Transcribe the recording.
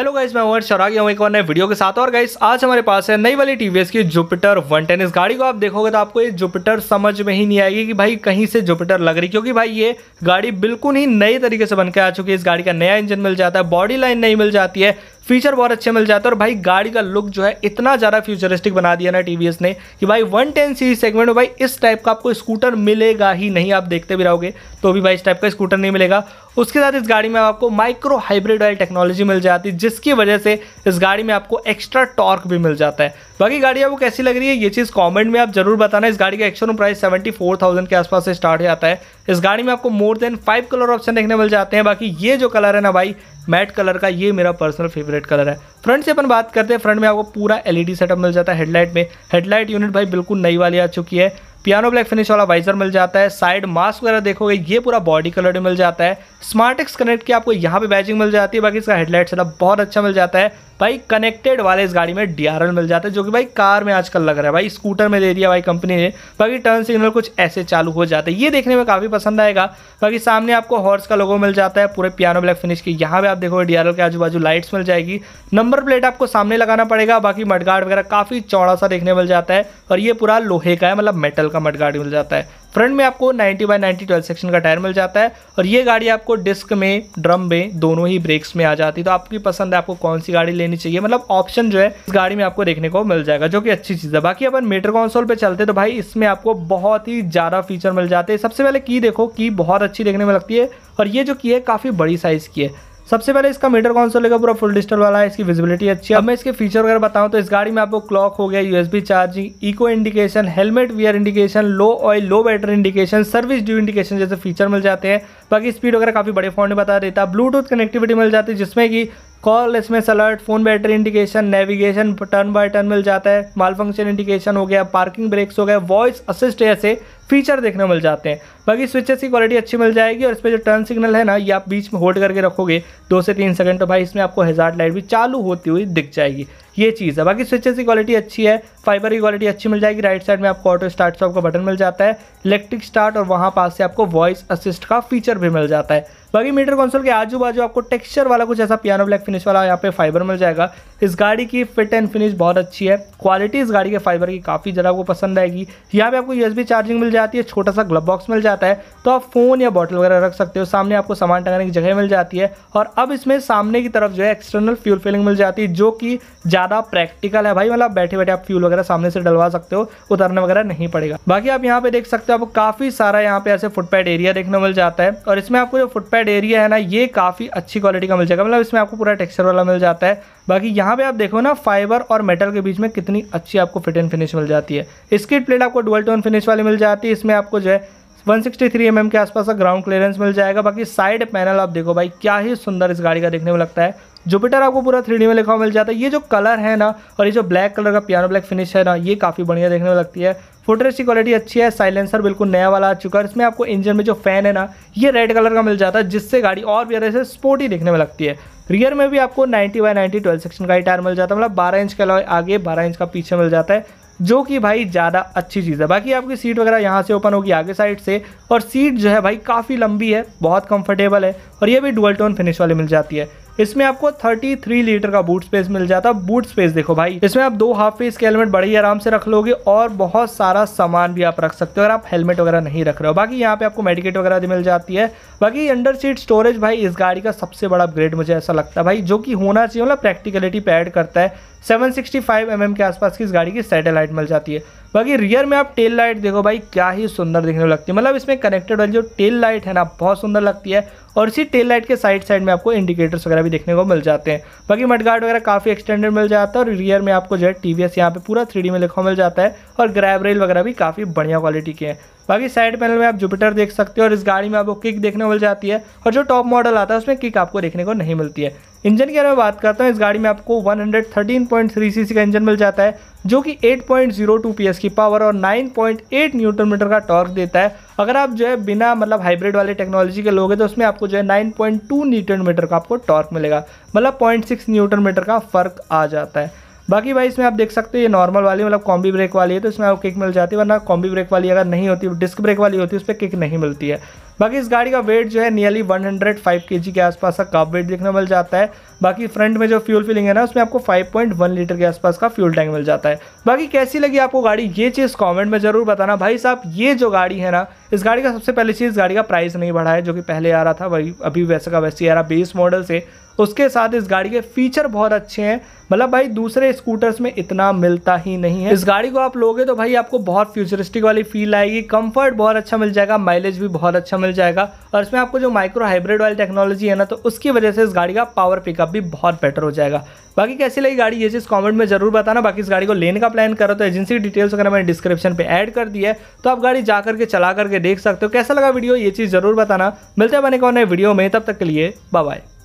hello guys मैं वर्ष और आ गया हूँ एक और नए वीडियो के साथ और गाइस आज हमारे पास है नई वाली टीवीएस की जुपिटर वन टेन इस गाड़ी को आप देखोगे तो आपको ये जुपिटर समझ में ही नहीं आएगी कि भाई कहीं से जुपिटर लग रही क्योंकि भाई ये गाड़ी बिल्कुल ही नए तरीके से बनकर आ चुकी है इस गाड़ी का नया इंजन मिल जाता है बॉडी लाइन नहीं मिल जाती है फीचर बहुत अच्छे मिल जाते हैं और भाई गाड़ी का लुक जो है इतना ज़्यादा फ्यूचरिस्टिक बना दिया ना टीवीएस ने कि भाई 110 सी सेगमेंट में भाई इस टाइप का आपको स्कूटर मिलेगा ही नहीं आप देखते भी रहोगे तो भी भाई इस टाइप का स्कूटर नहीं मिलेगा उसके साथ इस गाड़ी में आपको माइक्रो हाइब्रिड ऑयल टेक्नोलॉजी मिल जाती है जिसकी वजह से इस गाड़ी में आपको एक्स्ट्रा टॉर्क भी मिल जाता है बाकी गाड़ी आपको कैसी लग रही है ये चीज़ कमेंट में आप जरूर बताना इस गाड़ी का action price seventy four thousand के आसपास से स्टार्ट हो जाता है इस गाड़ी में आपको more than five colour option देखने मिल जाते हैं बाकी ये जो कलर है ना भाई मैट कलर का ये मेरा पर्सनल फेवरेट कलर है फ्रंट से अपन बात करते हैं फ्रंट में आपको पूरा एलईडी सेटअप मिल जाता है हेडलाइट में हेडलाइट यूनिट भाई बिल्कुल नई वाली आ चुकी है पियानो ब्लैक फिनिश वाला वाइजर मिल जाता है साइड मास्क वगैरह देखोगे ये पूरा बॉडी कलर मिल जाता है स्मार्ट एक्स कनेक्ट की आपको यहाँ पे बैजिंग मिल जाती है बाकी इसका हेडलाइट सेटअप बहुत अच्छा मिल जाता है भाई कनेक्टेड वाले इस गाड़ी में डी मिल जाता है जो कि भाई कार में आजकल लग रहा है भाई स्कूटर में दे दिया भाई कंपनी ने बाकी टर्न सिग्नल कुछ ऐसे चालू हो जाते हैं ये देखने में काफ़ी पसंद आएगा बाकी सामने आपको हॉर्स का लोगो मिल जाता है पूरे पियानो ब्लैक फिनिश की यहाँ पर आप देखोगे डी के आजू बाजू लाइट्स मिल जाएगी नंबर प्लेट आपको सामने लगाना पड़ेगा बाकी मडगार्ड वगैरह काफ़ी चौड़ा सा देखने मिल जाता है और ये पूरा लोहे का है मतलब मेटल का मड गार्ड मिल जाता है फ्रंट में आपको 90 बाय 90 ट्वेल्व सेक्शन का टायर मिल जाता है और ये गाड़ी आपको डिस्क में ड्रम में दोनों ही ब्रेक्स में आ जाती है तो आपकी पसंद है आपको कौन सी गाड़ी लेनी चाहिए मतलब ऑप्शन जो है इस गाड़ी में आपको देखने को मिल जाएगा जो कि अच्छी चीज़ है बाकी अपन मीटर कॉन्सोल पर चलते तो भाई इसमें आपको बहुत ही ज़्यादा फीचर मिल जाते हैं सबसे पहले की देखो की बहुत अच्छी देखने में लगती है और ये जो की है काफ़ी बड़ी साइज़ की है सबसे पहले इसका मीटर कॉन्सोल लेगा पूरा फुल डिजिटल वाला है इसकी विजिबिलिटी अच्छी है अब मैं इसके फीचर वगैरह बताऊँ तो इस गाड़ी में आपको क्लॉक हो गया USB charging eco indication helmet wear indication low oil low battery indication service due indication जैसे फीचर मिल जाते हैं बाकी स्पीड वगैरह काफ़ी बड़े फोन में बता देता है ब्लूटूथ कनेक्टिविटी मिल जाती है जिसमें कि calls alert phone battery indication navigation turn by turn मिल जाता है माल फंक्शन इंडिकेशन हो गया पार्किंग ब्रेक्स हो गया वॉइस असिस्ट ऐसे फीचर देखने मिल जाते हैं बाकी स्विचेस की क्वालिटी अच्छी मिल जाएगी और इस पर जो टर्न सिग्नल है ना ये आप बीच में होल्ड करके रखोगे दो से तीन सेकंड तो भाई इसमें आपको हज़ार लाइट भी चालू होती हुई दिख जाएगी ये चीज़ है बाकी स्विचेस की क्वालिटी अच्छी है फाइबर की क्वालिटी अच्छी मिल जाएगी राइट साइड में आपको ऑटो स्टार्ट से आपका बटन मिल जाता है इलेक्ट्रिक स्टार्ट और वहाँ पास से आपको वॉइस असिस्ट का फीचर भी मिल जाता है बाकी मीटर कंसोल के आजू बाजू आपको टेक्सचर वाला कुछ ऐसा पियानो ब्लैक फिनिश वाला यहाँ पे फाइबर मिल जाएगा इस गाड़ी की फिट एंड फिनिश बहुत अच्छी है क्वालिटी इस गाड़ी के फाइबर की काफ़ी ज़्यादा आपको पसंद आएगी यहाँ पे आपको यूएसबी चार्जिंग मिल जाती है छोटा सा ग्लब बॉक्स मिल जाता है तो आप फ़ोन या बॉटल वगैरह रख सकते हो सामने आपको सामान टंगाने की जगह मिल जाती है और अब इसमें सामने की तरफ जो है एक्सटर्नल फ्यूल फिलिंग मिल जाती है जो कि ज़्यादा प्रैक्टिकल है भाई मतलब बैठे बैठे आप फ्यूल वगैरह सामने से डलवा सकते हो उतरने वगैरह नहीं पड़ेगा बाकी आप यहाँ पे देख सकते हो आपको काफ़ी सारा यहाँ पे ऐसे फुटपैड एरिया देखने मिल जाता है और इसमें आपको जो फुटपैड एरिया है ना ये काफ़ी अच्छी क्वालिटी का मिल जाएगा मतलब इसमें आपको पूरा टेक्सचर वाला मिल जाता है बाकी यहाँ पे आप देखो ना फाइबर और मेटल के बीच में कितनी अच्छी आपको फिट एंड फिनिश मिल जाती है स्किट प्लेट आपको डुअल टोन फिनिश वाली मिल जाती है इसमें आपको जो है 163 सिक्सटी mm के आसपास का ग्राउंड क्लियरेंस मिल जाएगा बाकी साइड पैनल आप देखो भाई क्या ही सुंदर इस गाड़ी का देखने में लगता है जुपिटर आपको पूरा थ्री में लिखा हुआ मिल जाता है ये जो कलर है ना और ये जो ब्लैक कलर का पियानो ब्लैक फिनिश है ना ये काफ़ी बढ़िया देखने में लगती है फुटरेस की क्वालिटी अच्छी है साइलेंसर बिल्कुल नया वाला आ चुका है इसमें आपको इंजन में जो फैन है ना ये रेड कलर का मिल जाता है जिससे गाड़ी और भी अच्छे से स्पोर्टी देखने में लगती है रियर में भी आपको 90 बाय 90 ट्वेल्व सेक्शन का ही टायर मिल जाता है मतलब 12 इंच के अलावा आगे 12 इंच का पीछे मिल जाता है जो कि भाई ज़्यादा अच्छी चीज़ है बाकी आपकी सीट वगैरह यहाँ से ओपन होगी आगे साइड से और सीट जो है भाई काफ़ी लंबी है बहुत कंफर्टेबल है और ये भी डुअल टोन फिनिश वाली मिल जाती है इसमें आपको 33 लीटर का बूट स्पेस मिल जाता है बूट स्पेस देखो भाई इसमें आप दो हाफ फेस के हेलमेट बड़े ही आराम से रख लोगे और बहुत सारा सामान भी आप रख सकते हो अगर आप हेलमेट वगैरह नहीं रख रहे हो बाकी यहाँ पे आपको मेडिकेट वगैरह भी मिल जाती है बाकी अंडर सीट स्टोरेज भाई इस गाड़ी का सबसे बड़ा अपग्रेड मुझे ऐसा लगता है भाई जो कि होना चाहिए मतलब प्रैक्टिकलिटी पे एड करता है सेवन सिक्सटी के आसपास की इस गाड़ी की सैटेलाइट मिल जाती है बाकी रियर में आप टेल लाइट देखो भाई क्या ही सुंदर देखने को लगती है मतलब इसमें कनेक्टेड वाली जो टेल लाइट है ना बहुत सुंदर लगती है और इसी टेल लाइट के साइड साइड में आपको इंडिकेटर्स वगैरह भी देखने को मिल जाते हैं बाकी मडगार्ड वगैरह काफ़ी एक्सटेंडेड मिल जाता है और रियर में आपको जो है टी वी एस यहाँ पर पूरा थ्री में लिखा मिल जाता है और ग्रैब रेल वगैरह भी काफ़ी बढ़िया क्वालिटी के हैं बाकी साइड पैनल में आप जुपिटर देख सकते हो और इस गाड़ी में आपको किक देखने मिल जाती है और जो टॉप मॉडल आता है उसमें किक आपको देखने को नहीं मिलती है इंजन की अगर मैं बात करता हूँ इस गाड़ी में आपको 113.3 सीसी का इंजन मिल जाता है जो कि 8.02 पॉइंट की पावर और 9.8 पॉइंट मीटर का टॉर्क देता है अगर आप जो है बिना मतलब हाइब्रिड वाले टेक्नोलॉजी के लोगे तो उसमें आपको जो है 9.2 पॉइंट मीटर का आपको टॉर्क मिलेगा मतलब 0.6 सिक्स मीटर का फर्क आ जाता है बाकी भाई इसमें आप देख सकते हो ये नॉर्मल वाली मतलब कॉम्बी ब्रेक वाली है तो इसमें आपको किक मिल जाती है वरना कॉम्बी ब्रेक वाली अगर नहीं होती डिस्क ब्रेक वाली होती है उस पर किक नहीं मिलती है बाकी इस गाड़ी का वेट जो है नियरली 105 हंड्रेड के आसपास का काप वेट देखने मिल जाता है बाकी फ्रंट में जो फ्यूल फिलिंग है ना उसमें आपको 5.1 लीटर के आसपास का फ्यूल टैंक मिल जाता है बाकी कैसी लगी आपको गाड़ी ये चीज़ कमेंट में ज़रूर बताना भाई साहब ये जो गाड़ी है ना इस गाड़ी का सबसे पहली चीज़ गाड़ी का प्राइस नहीं बढ़ा है जो कि पहले आ रहा था वही अभी वैसे का वैसे आ रहा बेस मॉडल से तो उसके साथ इस गाड़ी के फीचर बहुत अच्छे हैं मतलब भाई दूसरे स्कूटर्स में इतना मिलता ही नहीं है इस गाड़ी को आप लोगे तो भाई आपको बहुत फ्यूचरिस्टिक वाली फील आएगी कंफर्ट बहुत अच्छा मिल जाएगा माइलेज भी बहुत अच्छा मिल जाएगा और इसमें आपको जो माइक्रो हाइब्रिड वाली टेक्नोलॉजी है ना तो उसकी वजह से इस गाड़ी का पावर पिकअप भी बहुत बेटर हो जाएगा बाकी कैसी लगी गाड़ी ये चीज़ कॉमेंट में जरूर बताना बाकी इस गाड़ी को लेने का प्लान करो तो एजेंसी डिटेल्स वगैरह मैंने डिस्क्रिप्शन पर ऐड कर दिया है तो आप गाड़ी जा करके चला करके देख सकते हो कैसा लगा वीडियो ये चीज़ जरूर बताना मिलते हैं बने कौन नए वीडियो में तब तक के लिए बाय